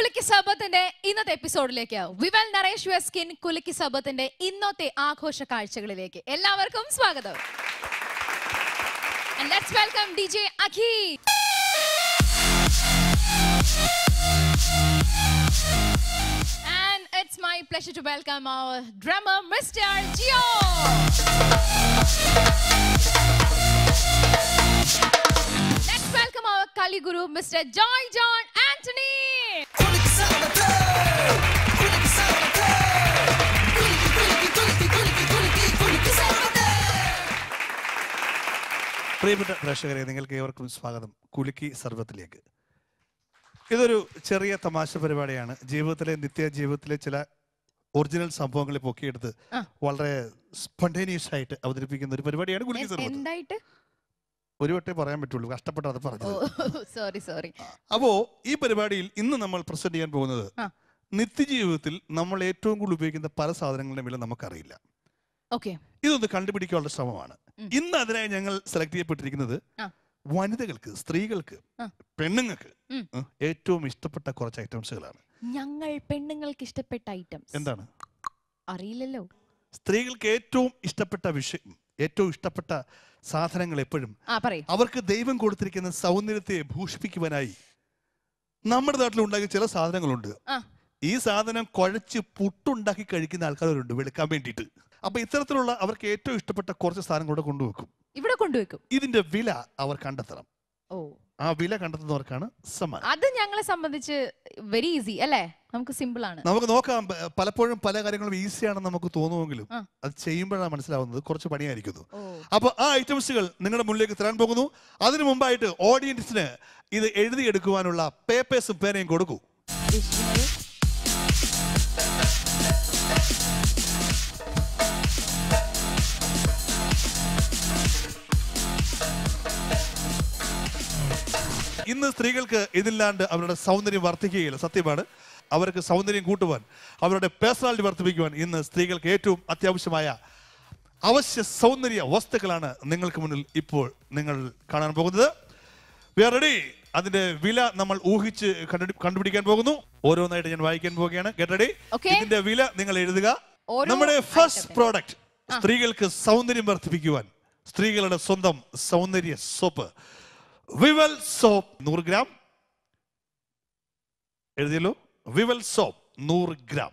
കുലുക്കി സബത്തിന്റെ ഇന്നത്തെ എപ്പിസോഡിലേക്ക് വി വെൽ നരേഷ് വെസ്കിൻ കുലുക്കി സബത്തിന്റെ ഇന്നത്തെ ആഘോഷ കാഴ്ചകളിലേക്ക് എല്ലാവർക്കും സ്വാഗതം welcome D J Akhi and my pleasure to welcome our drummer mister Jio Let's welcome our Kali Guru, Mr. Joy John Anthony. പ്രിയപ്പെട്ട പ്രേക്ഷകരെ നിങ്ങൾക്ക് ഏവർക്കും സ്വാഗതം കുലുക്കി സർവത്തിലേക്ക് ഇതൊരു ചെറിയ തമാശ പരിപാടിയാണ് ജീവിതത്തിലെ നിത്യ ജീവിതത്തിലെ ചില ഒറിജിനൽ സംഭവങ്ങളെ പൊക്കിയെടുത്ത് വളരെ സ്പോണ്ടേനിയസ് ആയിട്ട് അവതരിപ്പിക്കുന്ന ഒരു പരിപാടിയാണ് കുലുക്കി സർവത്ത് ഒരു വട്ടേ പറയാൻ പറ്റുള്ളൂ കഷ്ടപ്പെട്ട അത് പറഞ്ഞു സോറി സോറി അപ്പോ ഈ പരിപാടിയിൽ ഇന്ന് നമ്മൾ പ്രസന്റ് ചെയ്യാൻ പോകുന്നത് നിത്യജീവിതത്തിൽ നമ്മൾ ഏറ്റവും കൂടുതൽ ഉപയോഗിക്കുന്ന പല സാധനങ്ങളുടെ വില നമുക്കറിയില്ല ഇതൊന്ന് കണ്ടുപിടിക്കാനുള്ള ശ്രമമാണ് ഇന്ന് അതിനായി ഞങ്ങൾ സെലക്ട് ചെയ്യപ്പെട്ടിരിക്കുന്നത് വനിതകൾക്ക് സ്ത്രീകൾക്ക് പെണ്ണുങ്ങൾക്ക് ഏറ്റവും ഇഷ്ടപ്പെട്ട കുറച്ച് ഐറ്റംസുകളാണ് ഞങ്ങൾ പെണ്ണുങ്ങൾക്ക് ഇഷ്ടപ്പെട്ട ഐറ്റംസ് എന്താണ് അറിയില്ലല്ലോ സ്ത്രീകൾക്ക് ഏറ്റവും ഇഷ്ടപ്പെട്ട വിഷയം ഏറ്റവും ഇഷ്ടപ്പെട്ട സാധനങ്ങൾ എപ്പോഴും അവർക്ക് ദൈവം കൊടുത്തിരിക്കുന്ന സൗന്ദര്യത്തെ ഭൂഷിപ്പിക്കുവാനായി നമ്മുടെ ഉണ്ടാക്കിയ ചില സാധനങ്ങളുണ്ട് ഈ സാധനം കുഴച്ച് പുട്ടുണ്ടാക്കി കഴിക്കുന്ന ആൾക്കാരുണ്ട് വെളുക്കാൻ വേണ്ടിയിട്ട് അപ്പൊ ഇത്തരത്തിലുള്ള അവർക്ക് ഏറ്റവും ഇഷ്ടപ്പെട്ട കുറച്ച് സാധനം കൂടെ കൊണ്ടുവെക്കും ഇവിടെ കൊണ്ടുവെക്കും ഇതിന്റെ വില അവർ കണ്ടെത്തണം ഓ ആ വില കണ്ടെത്തുന്നവർക്കാണ് സമ്മാനം അത് ഞങ്ങളെ സംബന്ധിച്ച് വെരി ഈസി അല്ലേ നമുക്ക് സിമ്പിൾ ആണ് നമുക്ക് നോക്കാം പലപ്പോഴും പല കാര്യങ്ങളും ഈസി ആണെന്ന് നമുക്ക് തോന്നുമെങ്കിലും അത് ചെയ്യുമ്പോഴാണ് മനസ്സിലാവുന്നത് കുറച്ച് പണിയായിരിക്കുന്നു അപ്പൊ ആ ഐറ്റംസുകൾ നിങ്ങളുടെ മുന്നിലേക്ക് തരാൻ പോകുന്നു അതിനു മുമ്പായിട്ട് ഓഡിയൻസിന് ഇത് എഴുതിയെടുക്കുവാനുള്ള പേപ്പേഴ്സും പേനയും കൊടുക്കൂ ഇന്ന് സ്ത്രീകൾക്ക് ഇതില്ലാണ്ട് അവരുടെ സൗന്ദര്യം വർദ്ധിക്കുകയില്ല സത്യമാണ് അവർക്ക് സൗന്ദര്യം കൂട്ടുവാൻ അവരുടെ പേഴ്സണാലിറ്റി വർദ്ധിപ്പിക്കുവാൻ ഇന്ന് സ്ത്രീകൾക്ക് ഏറ്റവും അത്യാവശ്യമായ അവശ്യ സൗന്ദര്യ വസ്തുക്കളാണ് നിങ്ങൾക്ക് മുന്നിൽ ഇപ്പോൾ നിങ്ങൾ കാണാൻ പോകുന്നത് വി ആർ റെഡി അതിന്റെ വില നമ്മൾ ഊഹിച്ച് കണ്ടുപിടിക്കാൻ പോകുന്നു ഓരോന്നായിട്ട് ഞാൻ വായിക്കാൻ പോവുകയാണ് ഗെറ്റ് റെഡി ഇതിന്റെ വില നിങ്ങൾ എഴുതുക നമ്മുടെ ഫസ്റ്റ് പ്രോഡക്റ്റ് സ്ത്രീകൾക്ക് സൗന്ദര്യം വർദ്ധിപ്പിക്കുവാൻ സ്ത്രീകളുടെ സ്വന്തം സൗന്ദര്യ സോപ്പ് വിവൽ സോപ്പ് നൂറ് ഗ്രാം എഴുതിയല്ലോ വിവൽ സോപ്പ് നൂറ് ഗ്രാം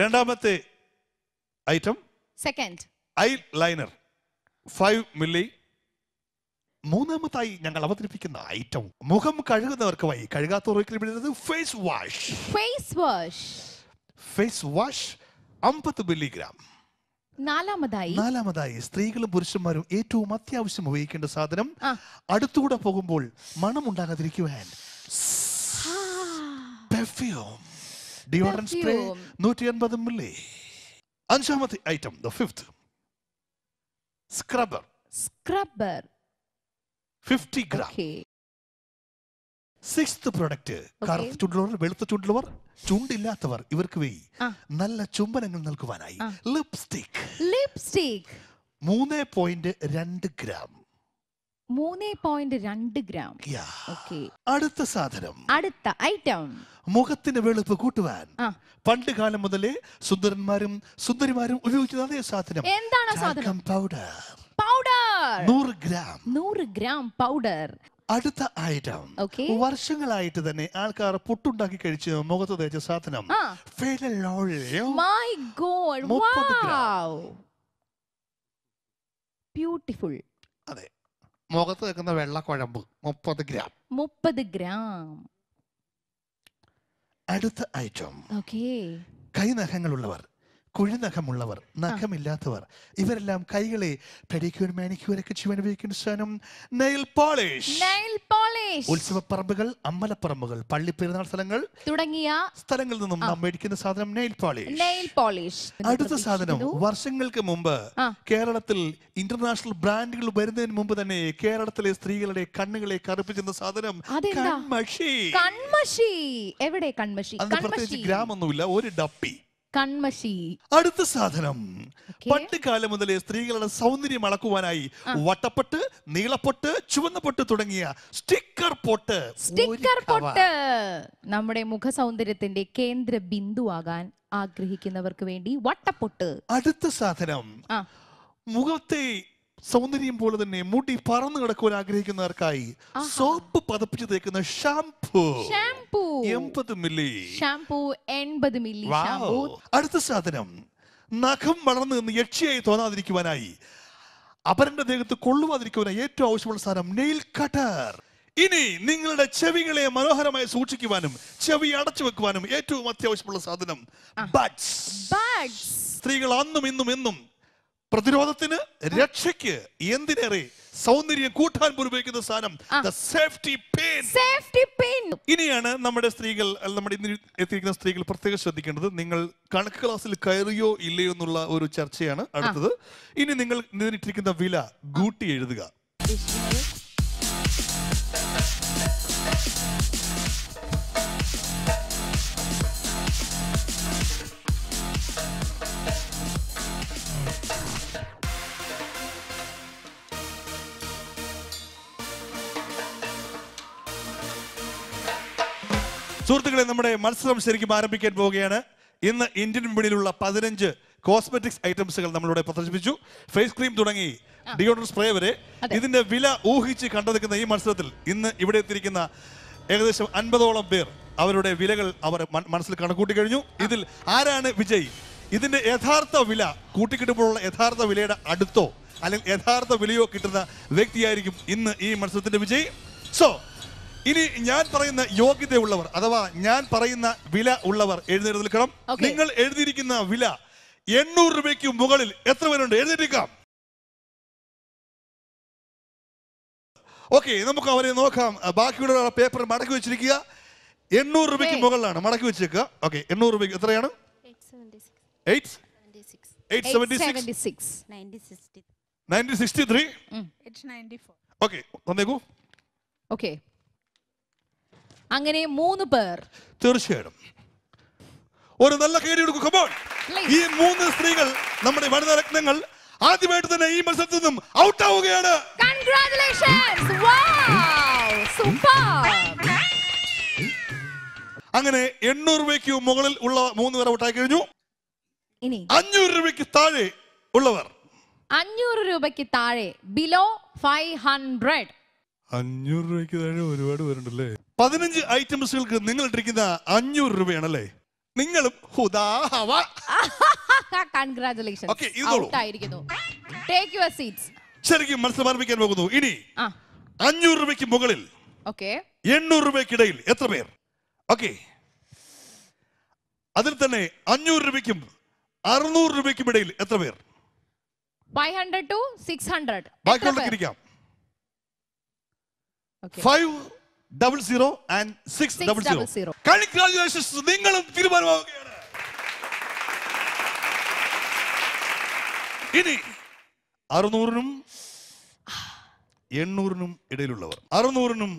രണ്ടാമത്തെ item second eye liner five milli മൂന്നാമതായി ഞങ്ങൾ അവതരിപ്പിക്കുന്ന ഐറ്റം മുഖം കഴുകുന്നവർക്ക് വൈ കഴുകാത്തവർക്ക് ഒരിക്കലും face wash face wash face wash അമ്പത് മില്ലിഗ്രാം നാലാമതായി നാലാമതായി സ്ത്രീകളും പുരുഷന്മാരും ഏറ്റവും അത്യാവശ്യം ഉപയോഗിക്കേണ്ട സാധനം അടുത്തുകൂടെ പോകുമ്പോൾ മണം ഉണ്ടാകാതിരിക്കുവാൻ പെർഫ്യൂം ഡിയോഡ്രൻറ്റ് സ്പ്രേ നൂറ്റി മില്ലി അഞ്ചാമത്തെ item the fifth scrubber scrubber fifty gram sixth product കറുത്ത ചുണ്ടുള്ളവർ വെളുത്ത ചുണ്ടുള്ളവർ ചുണ്ടില്ലാത്തവർ ഇവർക്ക് വേ നല്ല ചുംബനങ്ങൾ നൽകുവാനായി ലിപ്സ്റ്റിക് ലിപ്സ്റ്റിക് മൂന്ന് പോയിന്റ് രണ്ട് ഗ്രാം മൂന്ന് പോയിന്റ് രണ്ട് ഗ്രാം അടുത്ത സാധനം അടുത്ത ഐറ്റം മുഖത്തിന്റെ വെളുപ്പ് കൂട്ടുവാൻ പണ്ട് കാലം മുതലേ സുന്ദരന്മാരും സുന്ദരിമാരും ഉപയോഗിക്കുന്ന അതേ സാധനം എന്താണ് സാധനം പൗഡർ പൗഡർ നൂറ് ഗ്രാം നൂറ് ഗ്രാം പൗഡർ അടുത്ത ഐറ്റം വർഷങ്ങളായിട്ട് തന്നെ ആൾക്കാർ പുട്ടുണ്ടാക്കി കഴിച്ച് മുഖത്ത് തേച്ച സാധനം ബ്യൂട്ടിഫുൾ അതെ മുഖത്ത് വെക്കുന്ന വെള്ളക്കുഴമ്പ് മുപ്പത് ഗ്രാം മുപ്പത് ഗ്രാം അടുത്ത ഐറ്റം കൈനഖങ്ങളുള്ളവർ കുഴിനഖമുള്ളവർ നഖമില്ലാത്തവർ ഇവരെല്ലാം കൈകളെ പെഡിക്യൂർ മാനിക്യൂർ ഒക്കെ ചെയ്യാൻ ഉപയോഗിക്കുന്ന സാധനം നെയിൽ പോളിഷ് നെയിൽ പോളിഷ് ഉത്സവപ്പറമ്പുകൾ അമ്പലപ്പറമ്പുകൾ പള്ളി പെരുന്നാൾ സ്ഥലങ്ങൾ തുടങ്ങിയ സ്ഥലങ്ങളിൽ നിന്നും നാം മേടിക്കുന്ന സാധനം നെയിൽ പോളിഷ് നെയിൽ പോളിഷ് അടുത്ത സാധനം വർഷങ്ങൾക്ക് മുമ്പ് കേരളത്തിൽ ഇന്റർനാഷണൽ ബ്രാൻഡുകൾ വരുന്നതിന് മുമ്പ് തന്നെ കേരളത്തിലെ സ്ത്രീകളുടെ കണ്ണുകളെ കറുപ്പിച്ചിരുന്ന സാധനം കൺമഷി കൺമഷി എവിടെ കൺമഷി ഗ്രാമൊന്നുമില്ല ഒരു ഡപ്പി കൺമഷി അടുത്ത സാധനം കാലം മുതലേ സ്ത്രീകളുടെ സൗന്ദര്യം അളക്കുവാനായി വട്ടപ്പൊട്ട് നീളപ്പൊട്ട് ചുവന്ന പൊട്ട് തുടങ്ങിയ സ്റ്റിക്കർ പൊട്ട് സ്റ്റിക്കർ പൊട്ട് നമ്മുടെ മുഖ സൗന്ദര്യത്തിന്റെ കേന്ദ്ര ബിന്ദുവാകാൻ ആഗ്രഹിക്കുന്നവർക്ക് വേണ്ടി വട്ടപ്പൊട്ട് അടുത്ത സാധനം മുഖത്തെ സൗന്ദര്യം പോലെ തന്നെ മുടി പറന്നു കിടക്കുവാൻ ആഗ്രഹിക്കുന്നവർക്കായി സോപ്പ് പതപ്പിച്ചു തേക്കുന്ന ഷാംപൂ ഷാംപൂ എൺപത് മില്ലി ഷാംപൂ എൺപത് മില്ലി അടുത്ത സാധനം നഖം വളർന്നു നിന്ന് യക്ഷിയായി തോന്നാതിരിക്കുവാനായി അപരന്റെ ദേഹത്ത് കൊള്ളുവാതിരിക്കുവാനായി ഏറ്റവും ആവശ്യമുള്ള സാധനം നെയിൽ കട്ടർ ഇനി നിങ്ങളുടെ ചെവികളെ മനോഹരമായി സൂക്ഷിക്കുവാനും ചെവി അടച്ചു വെക്കുവാനും ഏറ്റവും അത്യാവശ്യമുള്ള സാധനം ബഡ്സ് സ്ത്രീകൾ അന്നും ഇന്നും എന്നും പ്രതിരോധത്തിന് രക്ഷയ്ക്ക് എന്തിനേറെ സൗന്ദര്യം കൂട്ടാൻ ഉപയോഗിക്കുന്ന സാധനം സേഫ്റ്റി പെയിൻ സേഫ്റ്റി പെയിൻ ഇനിയാണ് നമ്മുടെ സ്ത്രീകൾ നമ്മുടെ ഇന്ന് എത്തിയിരിക്കുന്ന സ്ത്രീകൾ പ്രത്യേകം ശ്രദ്ധിക്കേണ്ടത് നിങ്ങൾ കണക്ക് ക്ലാസ്സിൽ കയറിയോ ഇല്ലയോ എന്നുള്ള ഒരു ചർച്ചയാണ് അടുത്തത് ഇനി നിങ്ങൾ നിന്നിട്ടിരിക്കുന്ന വില കൂട്ടി എഴുതുക സുഹൃത്തുക്കളെ നമ്മുടെ മത്സരം ശരിക്കും ആരംഭിക്കാൻ പോവുകയാണ് ഇന്ന് ഇന്ത്യൻ വിപണിയിലുള്ള പതിനഞ്ച് കോസ്മെറ്റിക്സ് ഐറ്റംസുകൾ നമ്മളിവിടെ പ്രദർശിപ്പിച്ചു ഫേസ് ക്രീം തുടങ്ങി ഡിയോഡർ സ്പ്രേ വരെ ഇതിന്റെ വില ഊഹിച്ച് കണ്ടെടുക്കുന്ന ഈ മത്സരത്തിൽ ഇന്ന് ഇവിടെ എത്തിയിരിക്കുന്ന ഏകദേശം അൻപതോളം പേർ അവരുടെ വിലകൾ അവർ മനസ്സിൽ കണക്കൂട്ടി കഴിഞ്ഞു ഇതിൽ ആരാണ് വിജയി ഇതിന്റെ യഥാർത്ഥ വില കൂട്ടിക്കിട്ടുമ്പോഴുള്ള യഥാർത്ഥ വിലയുടെ അടുത്തോ അല്ലെങ്കിൽ യഥാർത്ഥ വിലയോ കിട്ടുന്ന വ്യക്തിയായിരിക്കും ഇന്ന് ഈ മത്സരത്തിന്റെ വിജയി സോ ഇനി ഞാൻ പറയുന്ന യോഗ്യതയുള്ളവർ അഥവാ ഞാൻ പറയുന്ന വില ഉള്ളവർ എഴുന്നേറ്റ് നിൽക്കണം നിങ്ങൾ എഴുതിയിരിക്കുന്ന വില എണ്ണൂറ് രൂപയ്ക്ക് മുകളിൽ എത്ര പേരുണ്ട് എഴുതിയിരിക്കാം ഓക്കെ നമുക്ക് അവരെ നോക്കാം ബാക്കിയുള്ള പേപ്പർ മടക്കി വെച്ചിരിക്കുക എണ്ണൂറ് രൂപയ്ക്ക് മുകളിലാണ് മടക്കി വെച്ചേക്കുക ഓക്കെ എണ്ണൂറ് രൂപയ്ക്ക് എത്രയാണ് ഓക്കെ തന്നേക്കൂ ഓക്കെ അങ്ങനെ മൂന്ന് പേർ തീർച്ചയായിട്ടും ഒരു നല്ല കൊടുക്കുമ്പോൾ ഈ മൂന്ന് സ്ത്രീകൾ നമ്മുടെ വനിതാ രത്നങ്ങൾ ആദ്യമായിട്ട് തന്നെ ഈ മത്സരത്തിൽ നിന്നും ഔട്ട് ആവുകയാണ് അങ്ങനെ എണ്ണൂറ് രൂപയ്ക്ക് മുകളിൽ ഉള്ള മൂന്ന് പേർ ഔട്ടായി കഴിഞ്ഞു ഇനി അഞ്ഞൂറ് രൂപയ്ക്ക് താഴെ ഉള്ളവർ അഞ്ഞൂറ് രൂപയ്ക്ക് താഴെ ബിലോ ഫൈവ് ഹൺഡ്രഡ് അഞ്ഞൂറ് രൂപയ്ക്ക് താഴെ ഒരുപാട് പേരുണ്ടല്ലേ പതിനഞ്ച് ഐറ്റംസുകൾക്ക് നിങ്ങൾ ഇട്ടിരിക്കുന്ന അഞ്ഞൂറ് രൂപയാണല്ലേ നിങ്ങളും ഹുദാഹവ congratulation okay take your seats ശരിക്കും മത്സരമാരംഭിക്കാൻ പോകുന്നു ഇനി അഞ്ഞൂറ് രൂപയ്ക്ക് മുകളിൽ ഓക്കെ എണ്ണൂറ് രൂപയ്ക്കിടയിൽ എത്ര പേർ ഓക്കെ അതിൽ തന്നെ അഞ്ഞൂറ് രൂപയ്ക്കും അറുന്നൂറ് രൂപയ്ക്കും ഇടയിൽ എത്ര പേർ five hundred to six hundred ബാക്കിയുള്ളവർക്ക് ഇരിക്കാം five double zero and six double zero congratulations നിങ്ങളും തീരുമാനമാവുകയാണ് ഇനി അറുന്നൂറിനും എണ്ണൂറിനും ഇടയിലുള്ളവർ അറുന്നൂറിനും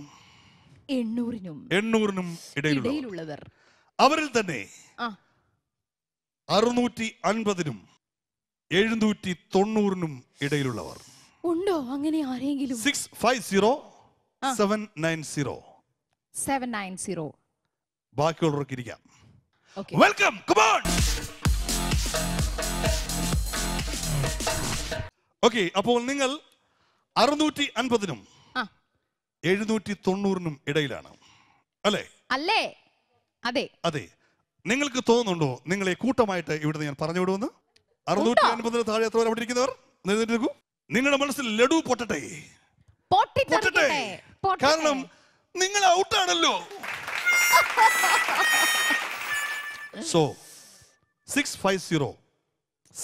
എണ്ണൂറിനും എണ്ണൂറിനും ഇടയിലുള്ളവർ അവരിൽ തന്നെ അറുന്നൂറ്റി അൻപതിനും എഴുന്നൂറ്റി തൊണ്ണൂറിനും ഇടയിലുള്ളവർ ഉണ്ടോ അങ്ങനെ ആരെങ്കിലും six five zero seven nine zero seven nine zero ബാക്കിയുള്ളവർക്ക് ഇരിക്കാം വെൽക്കം കമോൺ ഓക്കെ അപ്പോൾ നിങ്ങൾ അറുന്നൂറ്റി അൻപതിനും എഴുന്നൂറ്റി തൊണ്ണൂറിനും ഇടയിലാണ് അല്ലേ അല്ലേ അതെ അതെ നിങ്ങൾക്ക് തോന്നുന്നുണ്ടോ നിങ്ങളെ കൂട്ടമായിട്ട് ഇവിടുന്ന് ഞാൻ പറഞ്ഞു വിടുമെന്ന് അറുന്നൂറ്റി അൻപതിന് താഴെ എത്ര അവിടെ ഇരിക്കുന്നവർ നിങ്ങളുടെ മനസ്സിൽ ലഡു പൊട്ടട്ടെ പൊട്ടിട്ടെ കാരണം നിങ്ങൾ ഔട്ടാണല്ലോ so six five zero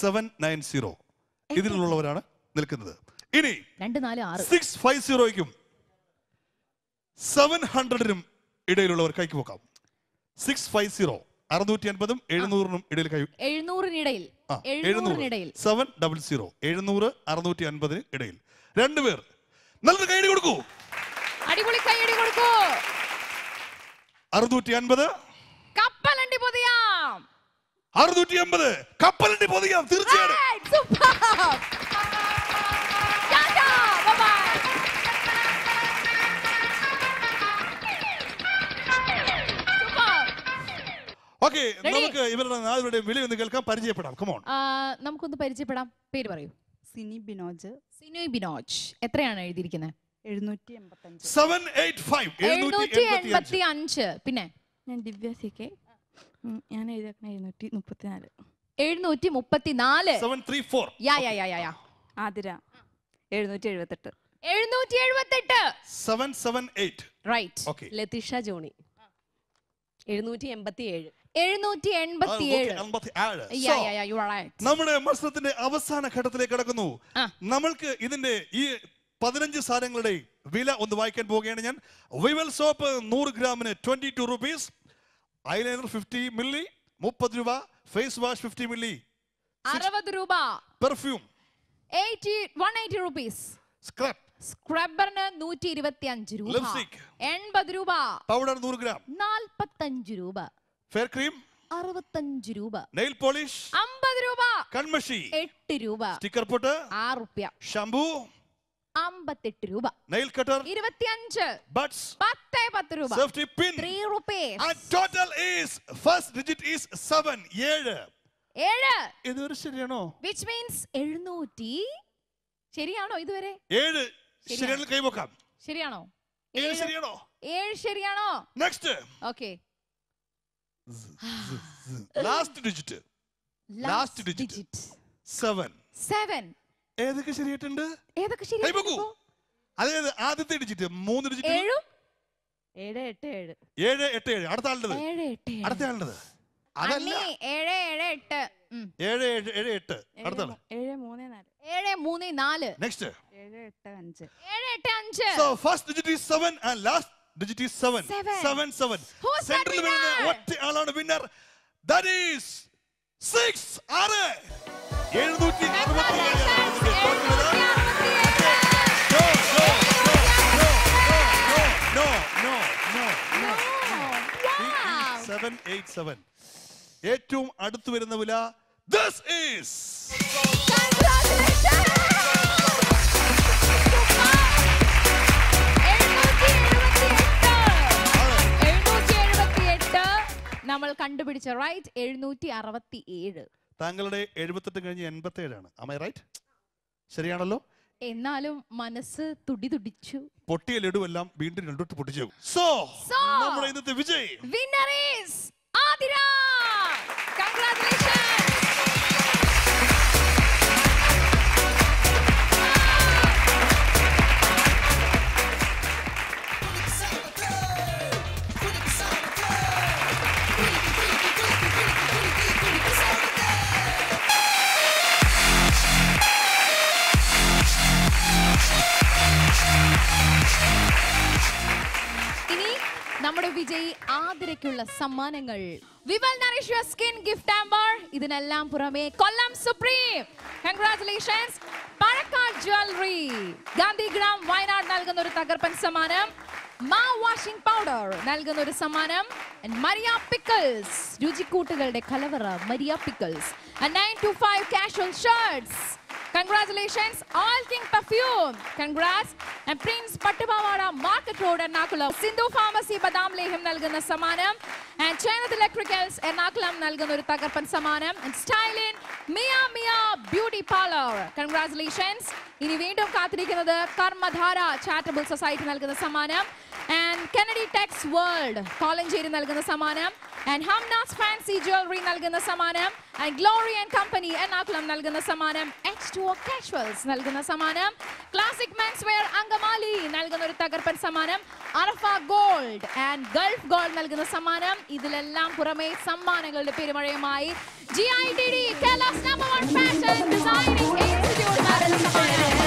seven nine zero ഇതിലുള്ളവരാണ് നിൽക്കുന്നത് ഇനി സിക്സ് ഫൈവ് സീറോയ്ക്കും സെവൻ ഹൺഡ്രഡിനും ഇടയിലുള്ളവർ കൈക്ക് പോക്കാം സിക്സ് ഫൈവ് സീറോ അറുന്നൂറ്റി അൻപതും എഴുന്നൂറിനും ഇടയിൽ എഴുന്നൂറിനിടയിൽ എഴുന്നൂറിനിടയിൽ സെവൻ ഡബിൾ സീറോ എഴുന്നൂറ് അറുന്നൂറ്റി അൻപതിന് ഇടയിൽ രണ്ടുപേർ നല്ലൊരു കൈയടി കൊടുക്കൂ അടിപൊളി കൈയടി കൊടുക്കൂ അറുന്നൂറ്റി അൻപത് കപ്പലണ്ടി പൊതിയാം അറുന്നൂറ്റി അമ്പത് കപ്പലണ്ടി പൊതിയാം തീർച്ചയായും നമുക്ക് ഇവരുടെ നാലുപേരുടെയും വിളി ഒന്ന് കേൾക്കാം പരിചയപ്പെടാം കമോൺ നമുക്കൊന്ന് പരിചയപ്പെടാം പേര് പറയൂ സിനി ബിനോജ് സിനി ബിനോജ് എത്രയാണ് എഴുതിയിരിക്കുന്നത് എഴുന്നൂറ്റി എൺപത്തി അഞ്ച് പിന്നെ ഞാൻ ദിവ്യ സി കെ ഞാൻ എഴുതിയേക്കണ എഴുന്നൂറ്റി മുപ്പത്തിനാല് എഴുന്നൂറ്റി മുപ്പത്തിനാല് seven three four yeah yeah yeah yeah Athira എഴുന്നൂറ്റി എഴുപത്തെട്ട് എഴുന്നൂറ്റി എഴുപത്തെട്ട് seven seven eight right Lathisha Johny എഴുന്നൂറ്റി എൺപത്തി ഏഴ് നമ്മുടെ മത്സരത്തിന്റെ അവസാന ഘട്ടത്തിലേക്ക് കടക്കുന്നു നമ്മൾക്ക് ഇതിന്റെ ഈ പതിനഞ്ച് സാധനങ്ങളുടെ വില ഒന്ന് വായിക്കാൻ പോവുകയാണ് ഞാൻ വിവൽ സോപ്പ് നൂറ് ഗ്രാമിന് twenty two rupees eyeliner fifty milli മുപ്പത് രൂപ ഫേസ് വാഷ് ഫിഫ്റ്റി മില്ലി അറുപത് രൂപ പെർഫ്യൂം സ്ക്രബ് സ്ക്രബറിന് നൂറ്റി ഇരുപത്തി അഞ്ച് രൂപ എൺപത് രൂപ പൗഡർ നൂറ് ഗ്രാം നാൽപ്പത്തഞ്ച് രൂപ ഫെയർ ക്രീം അറുപത്തഞ്ച് രൂപ നെയിൽ പോളിഷ് അമ്പത് രൂപ കൺമഷി എട്ട് രൂപ സ്റ്റിക്കർ പൊട്ട് ആറ് റുപ്യ ഷംപൂ അമ്പത്തെട്ട് രൂപ നെയിൽ കട്ടർ ഇരുപത്തിയഞ്ച് ബട്ട്സ് പത്ത് പത്ത് രൂപ safety pin three rupees total is first digit is seven ഏഴ് ഏഴ് ഇതുവരെ ശരിയാണോ വിച്ച് മീൻസ് എഴുന്നൂറ്റി ശരിയാണോ ഇതുവരെ ഏഴ് ശരിയാണ് കൈവക്കാം ശരിയാണോ ഏഴ് ശരിയാണോ ഏഴ് ശരിയാണോ next okay last digit last digit seven seven ഏതൊക്കെ ശരിയായിട്ടുണ്ട് ഏതൊക്കെ ശരിയായി അതായത് ആദ്യത്തെ ഡിജിറ്റ് മൂന്ന് ഡിജിറ്റ് ഏഴും ഏഴ് എട്ട് ഏഴ് അടുത്ത ആളുടെ അടുത്ത ആളുടെ അതല്ല ഏഴ് ഏഴ് എട്ട് ഏഴ് ഏഴ് ഏഴ് എട്ട് അടുത്താണ് ഏഴ് മൂന്ന് നാല് ഏഴ് മൂന്ന് നാല് നെക്സ്റ്റ് ഏഴ് എട്ട് അഞ്ച് ഏഴ് എട്ട് അഞ്ച് first digit seven and last digit is seven seven seven central വരുന്ന ഒറ്റ ആളാണ് വിന്നർ ദാറ്റ് ഈസ് സിക്സ് ആറ് എഴുന്നൂറ്റി അറുപത്തി ഏറ്റവും അടുത്തു വരുന്ന വില ദിസ് ഈസ് നമ്മൾ കണ്ടുപിടിച്ച റൈറ്റ് എഴുന്നൂറ്റി അറുപത്തി ഏഴ് താങ്കളുടെ എഴുപത്തെട്ട് കഴിഞ്ഞ് എൺപത്തി ഏഴാണ് അമ്മ റൈറ്റ് ശരിയാണല്ലോ എന്നാലും മനസ്സ് തുടി തുടിച്ചു പൊട്ടിയ ലഡു എല്ലാം വീണ്ടും രണ്ടോട്ട് പൊട്ടിച്ചു സോ നമ്മുടെ ഇന്നത്തെ വിജയ് വിന്നർ ഈസ് ആദിരാ വിജയി ആതിരയ്ക്കുള്ള സമ്മാനങ്ങൾ വിവൽ സ്കിൻ ഗിഫ്റ്റ് ആംബർ ഇതിനെല്ലാം പുറമെ Kollam Supreme congratulations Pazhakkad jewellery Gandhigram Wayanad നൽകുന്ന ഒരു തകർപ്പൻ സമ്മാനം മാ വാഷിംഗ് പൗഡർ നൽകുന്ന ഒരു സമ്മാനം മരിയ പിക്കിൾസ് രുചിക്കൂട്ടുകളുടെ കലവറ Maria pickles nine two five casual shirts Congratulations, All King Perfume. Congrats. And Prince Patabamara Market Road And Nakula Sindhu Pharmacy Badam Lehim Samanam. And China Electricals And Nakula Nalguna Ritakarpan Samanam. And Styling Mia Mia Beauty Parlor. Congratulations. In Evento Kathrikan, the Karmadhara Charitable Society Nalguna Samanam. And Kennedy Text World. Colin Jerry Nalguna Samanam. And Hamnas fancy jewellery നൽകുന്ന സമ്മാനം and Glory and company Ernakulam നൽകുന്ന സമ്മാനം H two casuals നൽകുന്ന സമ്മാനം classic men's wear Angamaly നൽകുന്ന ഒരു തകർപ്പൻ സമ്മാനം Arafa Gold and Gulf Gold നൽകുന്ന സമ്മാനം ഇതിലെല്ലാം പുറമെ സമ്മാനങ്ങളുടെ പെരുമഴയുമായി G I T D Kerala number one fashion designing institute നൽകുന്ന സമ്മാനം